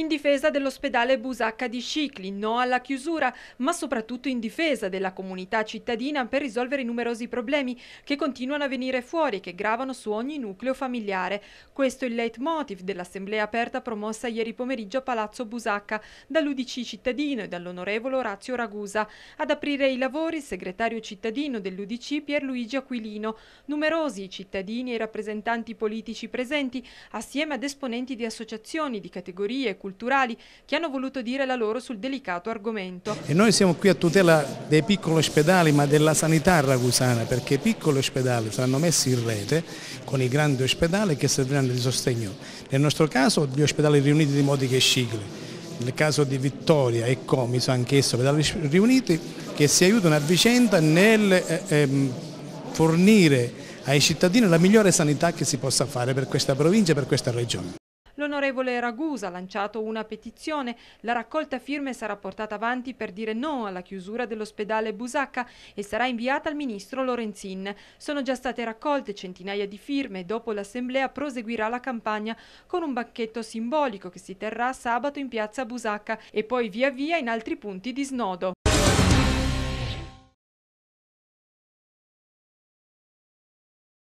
in difesa dell'ospedale Busacca di Scicli, no alla chiusura, ma soprattutto in difesa della comunità cittadina per risolvere i numerosi problemi che continuano a venire fuori e che gravano su ogni nucleo familiare. Questo è il leitmotiv dell'assemblea aperta promossa ieri pomeriggio a Palazzo Busacca dall'Udc cittadino e dall'onorevole Orazio Ragusa. Ad aprire i lavori il segretario cittadino dell'Udc Pierluigi Aquilino, numerosi i cittadini e i rappresentanti politici presenti, assieme ad esponenti di associazioni di categorie, culturali che hanno voluto dire la loro sul delicato argomento. E noi siamo qui a tutela dei piccoli ospedali ma della sanità ragusana perché i piccoli ospedali saranno messi in rete con i grandi ospedali che serviranno di sostegno. Nel nostro caso gli ospedali riuniti di Modiche e Scicli nel caso di Vittoria e Comiso, anch'esso ospedali riuniti, che si aiutano a vicenda nel eh, ehm, fornire ai cittadini la migliore sanità che si possa fare per questa provincia e per questa regione. L'onorevole Ragusa ha lanciato una petizione. La raccolta firme sarà portata avanti per dire no alla chiusura dell'ospedale Busacca e sarà inviata al ministro Lorenzin. Sono già state raccolte centinaia di firme e dopo l'assemblea proseguirà la campagna con un banchetto simbolico che si terrà sabato in piazza Busacca e poi via via in altri punti di snodo.